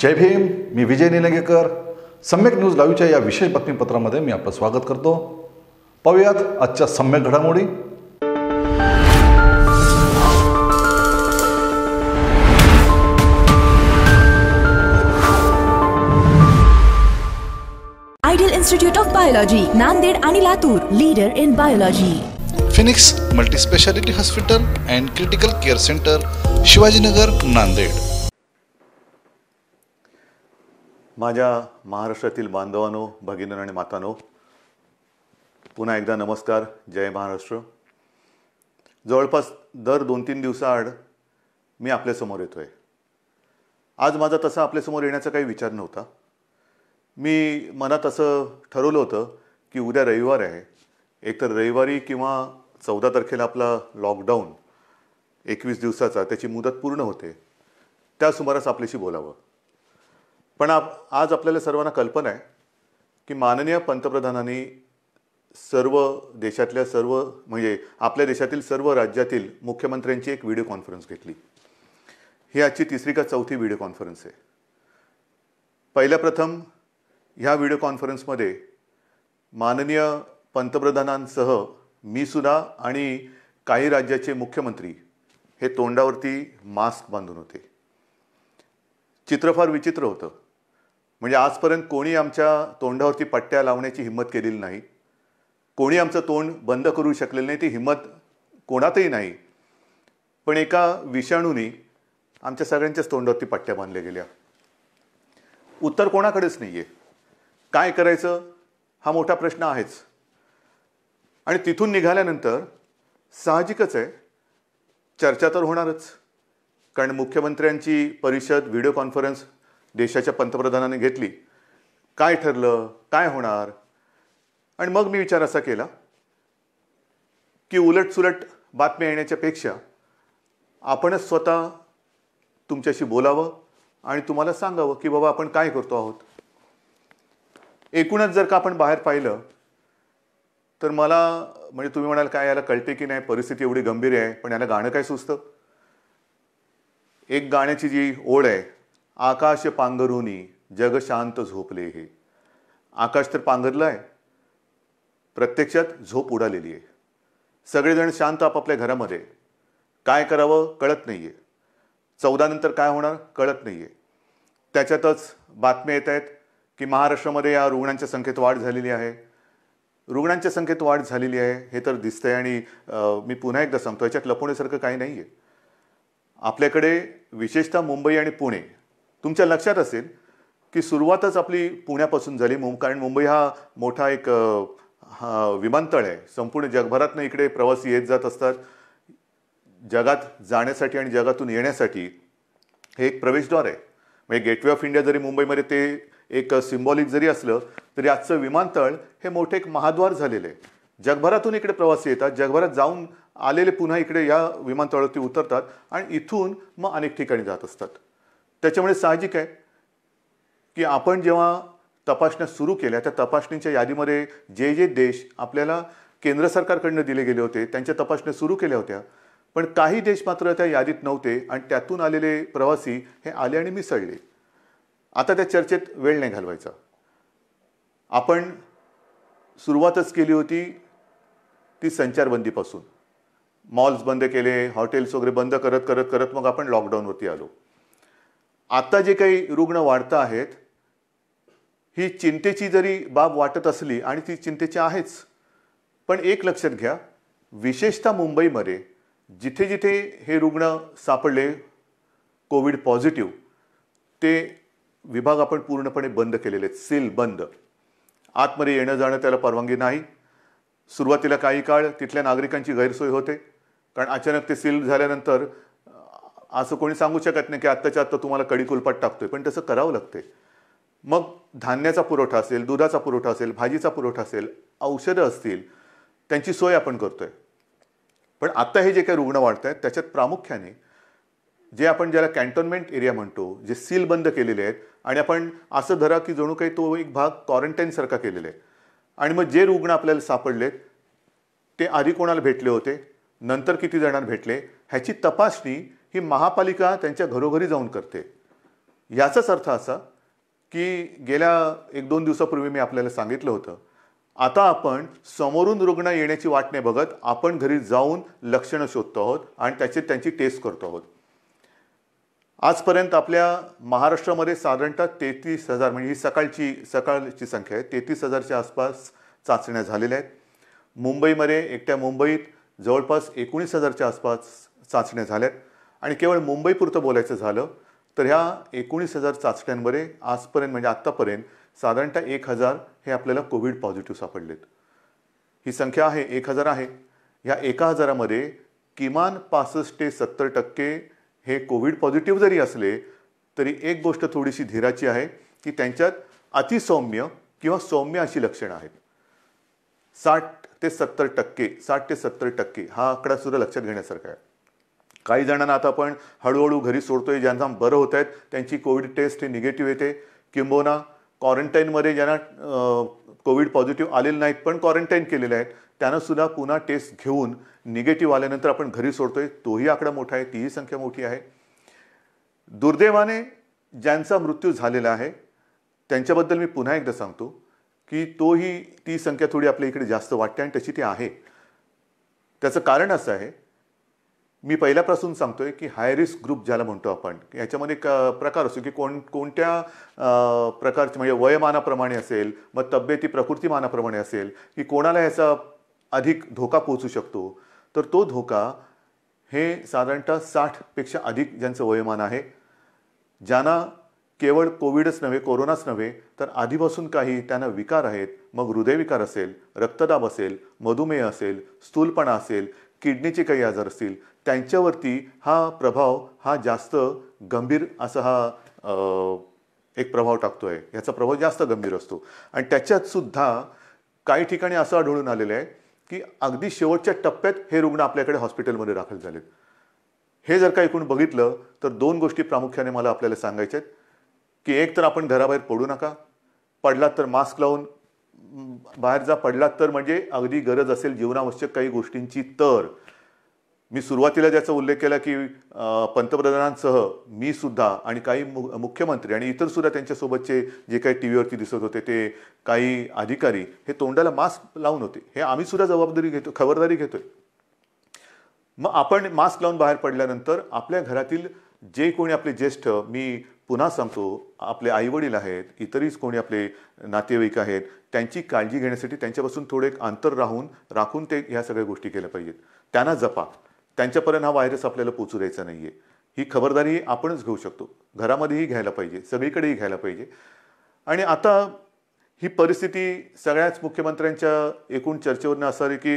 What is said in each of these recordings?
जय भीम मी विजय निलंगेकर सम्यक न्यूज लाईव्हच्या या विशेष बातमीपत्रामध्ये मी आपलं स्वागत करतो पाहूयात आजच्या सम्यक घडामोडी ideal institute of biology Nanded आणि Latur leader in biology phoenix speciality hospital and critical care centre Shivajinagar Nanded माझ्या महाराष्ट्रातील बांधवानो भगिनीनो आणि मातानो पुन्हा एकदा नमस्कार जय महाराष्ट्र जवळपास दर दोन तीन दिवसाआड मी आपल्यासमोर येतो आहे आज माझा तसा आपल्यासमोर येण्याचा काही विचार नव्हता मी मनात असं ठरवलं होतं की उद्या रविवार आहे एकतर रविवारी किंवा चौदा तारखेला आपला लॉकडाऊन एकवीस दिवसाचा त्याची मुदत पूर्ण होते त्या सुमारास आपल्याशी बोलावं पण आप आज आपल्याला सर्वांना कल्पना आहे की माननीय पंतप्रधानांनी सर्व देशातल्या सर्व म्हणजे आपल्या देशातील सर्व राज्यातील मुख्यमंत्र्यांची एक व्हिडिओ कॉन्फरन्स घेतली ही आजची तिसरी का चौथी व्हिडिओ कॉन्फरन्स आहे पहिल्या प्रथम ह्या व्हिडिओ कॉन्फरन्समध्ये माननीय पंतप्रधानांसह मी सुद्धा आणि काही राज्याचे मुख्यमंत्री हे तोंडावरती मास्क बांधून होते चित्र फार विचित्र होतं म्हणजे आजपर्यंत कोणी आमच्या तोंडावरती पट्ट्या लावण्याची हिंमत केलेली नाही कोणी आमचं तोंड बंद करू शकलेलं नाही ती हिंमत कोणातही नाही पण एका विषाणूने आमच्या सगळ्यांच्याच तोंडावरती पट्ट्या बांधल्या गेल्या उत्तर कोणाकडेच नाही आहे काय करायचं हा मोठा प्रश्न आहेच आणि तिथून निघाल्यानंतर साहजिकच आहे चर्चा तर होणारच कारण मुख्यमंत्र्यांची परिषद व्हिडिओ कॉन्फरन्स देशाच्या पंतप्रधानाने घेतली काय ठरलं काय होणार आणि मग मी विचार असा केला की उलटसुलट बातम्या येण्याच्यापेक्षा आपणच स्वतः तुमच्याशी बोलावं आणि तुम्हाला सांगावं की बाबा आपण काय करतो आहोत एकूणच जर का आपण बाहेर पाहिलं तर मला म्हणजे तुम्ही म्हणाल काय याला कळते की नाही परिस्थिती एवढी गंभीर आहे पण याला गाणं काय सुचतं एक गाण्याची जी ओढ आहे आकाश पांघरुनी जग शांत झोपले हे आकाश तर पांघरलं आहे प्रत्यक्षात झोप उडालेली आहे सगळेजण शांत आपापल्या घरामध्ये काय करावं कळत नाही आहे चौदानंतर काय होणार कळत नाही आहे त्याच्यातच बातम्या येत आहेत की महाराष्ट्रामध्ये या रुग्णांच्या संख्येत वाढ झालेली आहे रुग्णांच्या संख्येत वाढ झालेली आहे हे तर दिसतंय आणि मी पुन्हा एकदा सांगतो याच्यात लपवण्यासारखं काही नाही आहे आपल्याकडे विशेषतः मुंबई आणि पुणे तुमच्या लक्षात असेल की सुरुवातच आपली पुण्यापासून झाली मुंब कारण मुंबई हा मोठा एक हा विमानतळ आहे संपूर्ण जगभरातनं इकडे प्रवासी येत जात असतात जगात जाण्यासाठी आणि जगातून येण्यासाठी हे एक प्रवेशद्वार आहे म्हणजे गेटवे ऑफ इंडिया जरी मुंबईमध्ये ते एक सिम्बॉलिक जरी असलं तरी आजचं विमानतळ हे मोठे एक महाद्वार झालेलं आहे जगभरातून इकडे प्रवासी येतात जगभरात जाऊन आलेले पुन्हा इकडे या विमानतळावरती उतरतात आणि इथून मग अनेक ठिकाणी जात असतात त्याच्यामुळे साहजिक आहे की आपण जेव्हा तपासण्या सुरू केल्या त्या तपासणीच्या यादीमध्ये जे जे देश आपल्याला केंद्र सरकारकडनं दिले गेले होते त्यांच्या तपासण्या सुरू केल्या होत्या पण काही देश मात्र त्या यादीत नव्हते आणि त्यातून आलेले प्रवासी हे आले आणि मिसळले आता त्या चर्चेत वेळ नाही घालवायचा आपण सुरुवातच केली होती ती संचारबंदीपासून मॉल्स बंद केले हॉटेल्स वगैरे बंद करत करत करत मग आपण लॉकडाऊनवरती आलो आत्ता जे काही रुग्ण वाढत आहेत ही चिंतेची जरी बाब वाटत असली आणि ती चिंतेची आहेच पण एक लक्षात घ्या विशेषतः मुंबईमध्ये जिथे जिथे हे रुग्ण सापडले कोविड पॉझिटिव्ह ते विभाग आपण पूर्णपणे बंद केलेले आहेत सील बंद आतमध्ये येणं जाणं त्याला परवानगी नाही सुरुवातीला काही काळ तिथल्या नागरिकांची गैरसोय होते कारण अचानक ते सील झाल्यानंतर असं कोणी सांगू शकत नाही की आत्ताच्या आत्ता तुम्हाला कडी कुलपात टाकतोय पण तसं करावं लागते मग धान्याचा पुरवठा असेल दुधाचा पुरवठा असेल भाजीचा पुरवठा असेल औषधं असतील त्यांची सोय आपण करतोय पण आत्ता हे जे काही रुग्ण वाढत आहेत त्याच्यात प्रामुख्याने जे आपण ज्याला कॅन्टोनमेंट एरिया म्हणतो जे सील बंद केलेले आहेत आणि आपण असं धरा की जणू काही तो एक भाग क्वारंटाईनसारखा केलेला आहे आणि मग जे रुग्ण आपल्याला सापडलेत ते आधी कोणाला भेटले होते नंतर किती जणांना भेटले ह्याची तपासणी ही महापालिका त्यांच्या घरोघरी जाऊन करते याचाच अर्थ असा की गेल्या एक दोन दिवसापूर्वी मी आपल्याला सांगितलं होतं आता आपण समोरून रुग्ण येण्याची वाट नाही बघत आपण घरी जाऊन लक्षणं शोधतो आहोत आणि त्याची त्यांची टेस्ट करतो आहोत आजपर्यंत आपल्या महाराष्ट्रामध्ये साधारणतः तेहतीस हजार म्हणजे ही सकाळची सकाळची संख्या आहे तेहतीस हजारच्या आसपास चाचण्या झालेल्या आहेत मुंबईमध्ये एकट्या मुंबईत जवळपास एकोणीस हजारच्या आसपास चाचण्या झाल्या आहेत आणि केवळ मुंबईपुरतं बोलायचं झालं तर ह्या एकोणीस हजार चाचण्यांमध्ये आजपर्यंत म्हणजे आत्तापर्यंत साधारणतः एक हजार हे आपल्याला कोविड पॉझिटिव्ह सापडलेत ही संख्या आहे एक हजार आहे ह्या एका हजारामध्ये किमान पासष्ट ते सत्तर टक्के हे कोविड पॉझिटिव्ह जरी असले तरी एक गोष्ट थोडीशी धीराची आहे की त्यांच्यात अतिसौम्य किंवा सौम्य अशी लक्षणं आहेत साठ ते सत्तर टक्के साठ ते सत्तर टक्के हा आकडा सुद्धा लक्षात घेण्यासारखा आहे काही जणांना आता आपण हळूहळू घरी सोडतोय ज्यांना बरं होत आहेत त्यांची कोविड टेस्ट हे निगेटिव्ह येते किंबोना क्वारंटाईनमध्ये ज्यांना कोविड पॉझिटिव्ह आलेले नाहीत पण क्वारंटाईन केलेले आहेत त्यांनासुद्धा पुन्हा टेस्ट घेऊन निगेटिव्ह आल्यानंतर आपण घरी सोडतोय तोही आकडा मोठा आहे तीही संख्या मोठी आहे दुर्दैवाने ज्यांचा मृत्यू झालेला आहे त्यांच्याबद्दल मी पुन्हा एकदा सांगतो की तोही ती संख्या थोडी आपल्या इकडे जास्त वाटते आणि तशी ती आहे त्याचं कारण असं आहे मी पहिल्यापासून सांगतोय की हाय रिस्क ग्रुप ज्याला म्हणतो आपण याच्यामध्ये क प्रकार असतो की कोण कोणत्या प्रकारचे म्हणजे वयमानाप्रमाणे असेल मग तब्येती प्रकृतीमानाप्रमाणे असेल की कोणाला याचा अधिक धोका पोहोचू शकतो तर तो धोका हे साधारणतः साठपेक्षा अधिक ज्यांचं वयमान आहे ज्यांना केवळ कोविडच नव्हे कोरोनाच नव्हे तर आधीपासून काही त्यांना विकार आहेत मग हृदयविकार असेल रक्तदाब असेल मधुमेह असेल स्थूलपणा असेल किडनीचे काही आजार असतील त्यांच्यावरती हा प्रभाव हा जास्त गंभीर असा हा एक प्रभाव टाकतो आहे ह्याचा प्रभाव जास्त गंभीर असतो आणि त्याच्यात सुद्धा काही ठिकाणी असं आढळून आलेलं आहे की अगदी शेवटच्या टप्प्यात हे रुग्ण आपल्याकडे हॉस्पिटलमध्ये दाखल झालेत हे जर का एकूण बघितलं तर दोन गोष्टी प्रामुख्याने मला आपल्याला सांगायच्या आहेत की एक तर आपण घराबाहेर पडू नका पडलात तर मास्क लावून बाहेर जा पडलात तर म्हणजे अगदी गरज असेल जीवनावश्यक काही गोष्टींची तर मी सुरुवातीला ज्याचा उल्लेख केला की पंतप्रधानांसह मी सुद्धा आणि काही मु मुख्यमंत्री आणि इतर सुद्धा त्यांच्यासोबतचे जे काही टी व्हीवरती दिसत होते ते काही अधिकारी हे तोंडाला मास्क लावून होते हे आम्ही सुद्धा जबाबदारी घेतो खबरदारी घेतोय मग आपण मास्क लावून बाहेर पडल्यानंतर आपल्या घरातील जे कोणी आपले ज्येष्ठ मी पुन्हा सांगतो आपले आईवडील आहेत इतरच कोणी आपले नातेवाईक आहेत त्यांची काळजी घेण्यासाठी त्यांच्यापासून थोडे अंतर राहून राखून ते ह्या सगळ्या गोष्टी केल्या पाहिजेत त्यांना जपा त्यांच्यापर्यंत हा व्हायरस आपल्याला पोचू द्यायचा नाही आहे ही खबरदारी आपणच घेऊ शकतो घरामध्येही घ्यायला पाहिजे सगळीकडेही घ्यायला पाहिजे आणि आता ही परिस्थिती सगळ्याच मुख्यमंत्र्यांच्या एकूण चर्चेवरनं असं आहे की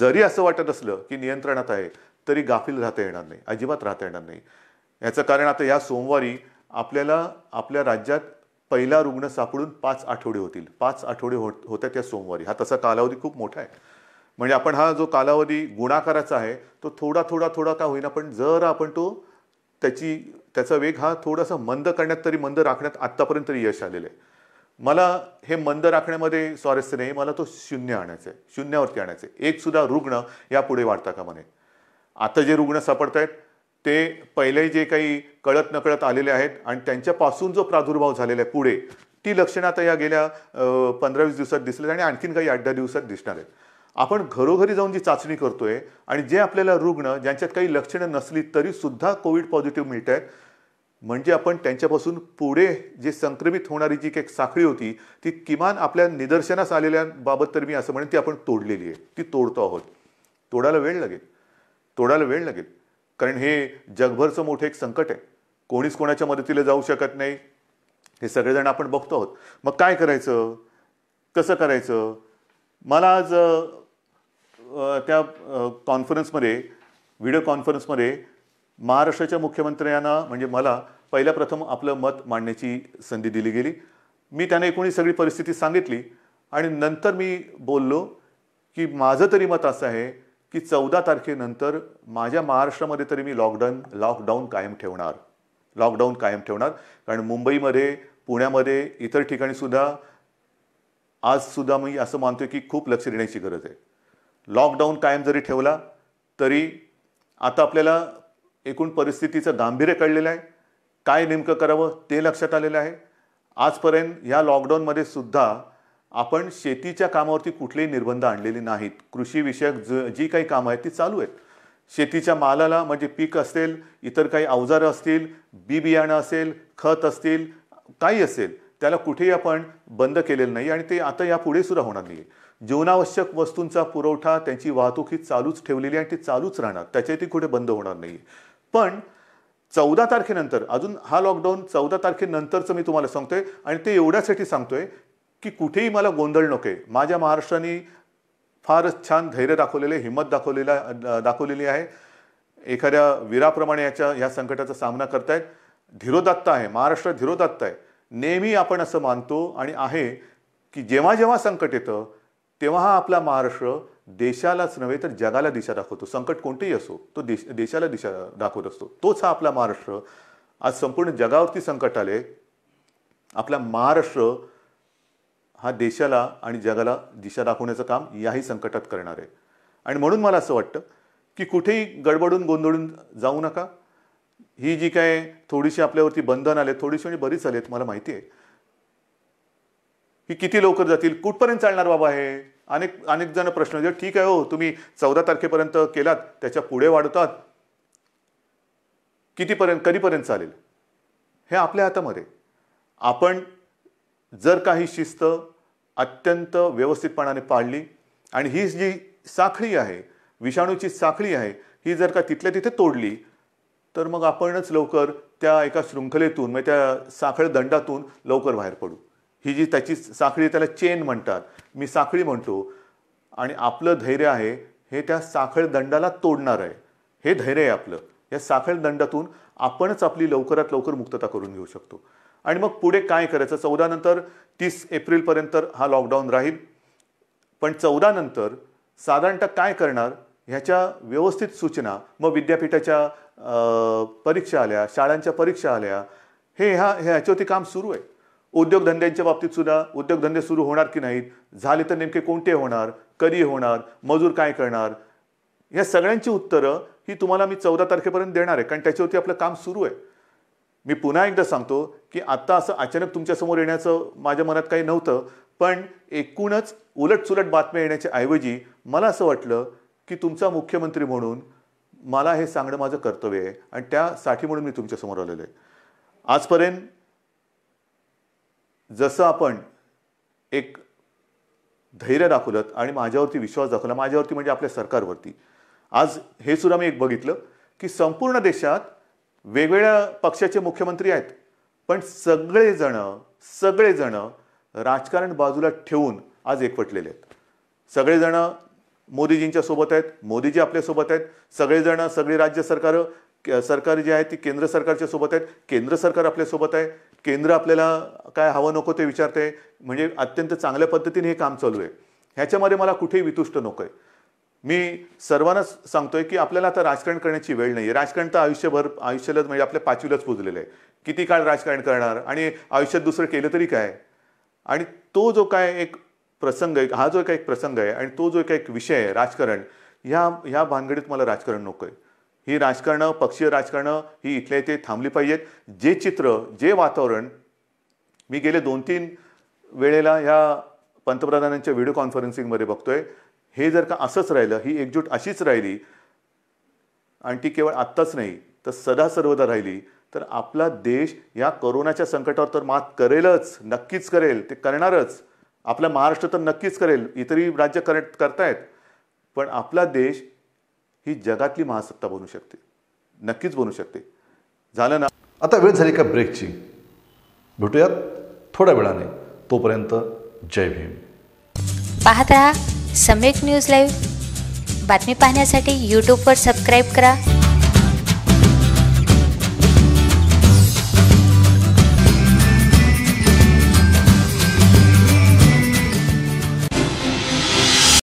जरी असं वाटत असलं की नियंत्रणात आहे तरी गाफील राहता येणार नाही अजिबात राहता येणार नाही याचं कारण आता या सोमवारी आपल्याला आपल्या राज्यात पहिला रुग्ण सापडून पाच आठवडे होतील पाच आठवडे होत होत्या त्या सोमवारी हा तसा कालावधी खूप मोठा आहे म्हणजे आपण हा जो कालावधी गुणाकाराचा आहे तो थोडा थोडा थोडा का होईना पण जर आपण तो त्याची त्याचा वेग हा थोडासा मंद करण्यात तरी मंद राखण्यात आत्तापर्यंत यश आलेलं आहे मला हे मंद राखण्यामध्ये स्वारस्य नाही मला तो शून्य आणायचा आहे शून्यावरती आणायचं आहे एकसुद्धा रुग्ण यापुढे वाढता का म्हणे आता जे रुग्ण सापडत आहेत ते पहिले जे काही कळत नकळत आलेले आहेत आणि त्यांच्यापासून जो प्रादुर्भाव झालेला आहे पुढे ती लक्षणं आता या गेल्या पंधरावीस वीस दिवसात दिसले आणि आणखीन काही आठ दहा दिवसात दिसणार आहेत आपण घरोघरी जाऊन जी चाचणी करतोय आणि जे आपल्याला रुग्ण ज्यांच्यात काही लक्षणं नसली तरी सुद्धा कोविड पॉझिटिव्ह मिळत आहेत म्हणजे आपण त्यांच्यापासून पुढे जे संक्रमित होणारी जी काही साखळी होती ती किमान आपल्या निदर्शनास बाबत तर मी असं म्हणेन ती आपण तोडलेली आहे ती तोडतो आहोत तोडायला वेळ लागेल तोडायला वेळ लागेल कारण हे जगभरचं मोठं एक संकट आहे कोणीच कोणाच्या मदतीला जाऊ शकत नाही हे सगळेजण आपण बघतो आहोत मग काय करायचं कसं करायचं मला आज त्या कॉन्फरन्समध्ये व्हिडिओ कॉन्फरन्समध्ये महाराष्ट्राच्या मुख्यमंत्र्यांना म्हणजे मला पहिल्या प्रथम आपलं मत मांडण्याची संधी दिली गेली मी त्यांना एकूणही सगळी परिस्थिती सांगितली आणि नंतर मी बोललो की माझं तरी मत असं आहे की चौदा तारखेनंतर माझ्या महाराष्ट्रामध्ये तरी मी लॉकडाऊन लॉकडाऊन कायम ठेवणार लॉकडाऊन कायम ठेवणार कारण मुंबईमध्ये पुण्यामध्ये इतर ठिकाणीसुद्धा आजसुद्धा मी असं मानतो की खूप लक्ष देण्याची गरज आहे लॉकडाऊन कायम जरी ठेवला तरी आता आपल्याला एकूण परिस्थितीचं गांभीर्य कळलेलं आहे काय नेमकं करावं ते लक्षात आलेलं आहे आजपर्यंत ह्या लॉकडाऊनमध्ये सुद्धा आपण शेतीच्या कामावरती कुठलेही निर्बंध आणलेले नाहीत कृषीविषयक ज जी काही कामं आहेत ती चालू आहेत शेतीच्या मालाला म्हणजे पीक असेल इतर काही अवजारं असतील बी बियाणं असेल खत असतील काही असेल त्याला कुठेही आपण बंद केलेलं नाही आणि ते आता यापुढे सुद्धा होणार नाही जीवनावश्यक वस्तूंचा पुरवठा त्यांची वाहतूक ही चालूच ठेवलेली आणि ती चालूच राहणार ती कुठे बंद होणार नाही पण चौदा तारखेनंतर अजून हा लॉकडाऊन चौदा तारखेनंतरचं मी तुम्हाला सांगतोय आणि ते एवढ्यासाठी सांगतोय की कुठेही मला गोंधळ नको आहे माझ्या महाराष्ट्राने फारच छान धैर्य दाखवलेले हिंमत दाखवलेला दाखवलेली आहे एखाद्या वीराप्रमाणे याच्या या संकटाचा सामना करतायत धीरोदत्त आहे महाराष्ट्र धीरोदत्त आहे नेहमी आपण असं मानतो आणि आहे की जेव्हा जेव्हा संकट येतं तेव्हा हा आपला महाराष्ट्र देशालाच नव्हे तर जगाला दिशा दाखवतो संकट कोणतेही असो तो देश देशाला दिशा दाखवत असतो तोच हा आपला महाराष्ट्र आज संपूर्ण जगावरती संकट आले आपला महाराष्ट्र हा देशाला आणि जगाला दिशा दाखवण्याचं काम याही संकटात करणार आहे आणि म्हणून मला असं वाटतं की कुठेही गडबडून गोंधळून जाऊ नका ही जी काय थोडीशी आपल्यावरती बंधन आले थोडीशी म्हणजे बरीच आली मला माहिती आहे की किती लवकर जातील कुठपर्यंत चालणार बाबा हे अनेक अनेक जण प्रश्न म्हणजे ठीक आहे हो तुम्ही चौदा तारखेपर्यंत केलात त्याच्या पुढे वाढवतात कितीपर्यंत कधीपर्यंत चालेल हे आपल्या हातामध्ये आपण जर का ही शिस्त अत्यंत व्यवस्थितपणाने पाळली आणि ही जी साखळी आहे विषाणूची साखळी आहे ही जर का तिथल्या तिथे तोडली तर मग आपणच लवकर त्या एका शृंखलेतून म्हणजे त्या साखळ दंडातून लवकर बाहेर पडू ही जी त्याची साखळी त्याला चेन म्हणतात मी साखळी म्हणतो आणि आपलं धैर्य आहे हे त्या साखळ दंडाला तोडणार आहे हे धैर्य आहे आपलं या साखळ दंडातून आपणच आपली लवकरात लवकर मुक्तता करून घेऊ शकतो आणि मग पुढे काय करायचं चौदा नंतर तीस एप्रिलपर्यंत हा लॉकडाऊन राहील पण चौदा नंतर साधारणतः काय करणार ह्याच्या व्यवस्थित सूचना मग विद्यापीठाच्या परीक्षा आल्या शाळांच्या परीक्षा आल्या हे ह्या ह्याच्यावरती काम सुरू आहे उद्योगधंद्यांच्या बाबतीत सुद्धा उद्योगधंदे सुरू होणार की नाहीत झाले तर नेमके कोणते होणार कधी होणार मजूर काय करणार या सगळ्यांची उत्तरं ही तुम्हाला मी चौदा तारखेपर्यंत देणार आहे कारण त्याच्यावरती आपलं काम सुरू आहे मी पुन्हा एकदा सांगतो की आत्ता असं अचानक तुमच्यासमोर येण्याचं माझ्या मनात काही नव्हतं पण एकूणच उलटसुलट बातम्या येण्याच्या ऐवजी मला असं वाटलं की तुमचा मुख्यमंत्री म्हणून मला हे सांगणं माझं कर्तव्य आहे आणि त्यासाठी म्हणून मी तुमच्यासमोर आलेलो आहे आजपर्यंत जसं आपण एक धैर्य दाखवलं आणि माझ्यावरती विश्वास दाखवला माझ्यावरती म्हणजे आपल्या सरकारवरती आज हे सुद्धा मी एक बघितलं की संपूर्ण देशात वेगवेगळ्या पक्षाचे मुख्यमंत्री आहेत पण सगळेजण सगळेजण राजकारण बाजूला ठेवून आज एकवटलेले आहेत सगळेजण मोदीजींच्या सोबत आहेत मोदीजी आपल्यासोबत आहेत सगळेजण सगळी राज्य सरकारं सरकार जे आहे ती केंद्र सरकारच्या सोबत आहेत केंद्र सरकार आपल्यासोबत आहे केंद्र आपल्याला काय हवं नको ते विचारते म्हणजे अत्यंत चांगल्या पद्धतीने हे काम चालू आहे ह्याच्यामध्ये मला कुठेही वितुष्ट नको आहे मी सर्वांनाच सांगतोय की आपल्याला आता राजकारण करण्याची वेळ नाही आहे राजकारण तर आयुष्यभर आयुष्यालाच म्हणजे आपल्या पाचवीलाच पुजलेलं आहे किती काळ राजकारण करणार आणि आयुष्यात दुसरं केलं तरी काय आणि तो जो काय एक प्रसंग आहे हा जो काय एक प्रसंग आहे आणि तो जो काय एक विषय आहे राजकारण ह्या ह्या भानगडीत मला राजकारण नको आहे ही राजकारणं पक्षीय राजकारणं ही इथल्या इथे थांबली पाहिजेत जे चित्र जे वातावरण मी गेले दोन तीन वेळेला ह्या पंतप्रधानांच्या व्हिडिओ कॉन्फरन्सिंगमध्ये बघतोय हे जर का असंच राहिलं ही एकजूट अशीच राहिली आणि ती केवळ आत्ताच नाही तर सदा सर्वदा राहिली तर आपला देश या करोनाच्या संकटावर तर मात करेलच नक्कीच करेल ते करणारच आपला महाराष्ट्र तर नक्कीच करेल इतरही राज्य कर करतायत पण आपला देश ही जगातली महासत्ता बनू शकते नक्कीच बनू शकते झालं ना आता वेळ झाली का ब्रेकची भेटूयात थोड्या वेळाने तोपर्यंत जय भीम पाहत सम्यक न्यूज लाईव्ह बातमी पाहण्यासाठी यूट्यूबवर सबस्क्राईब करा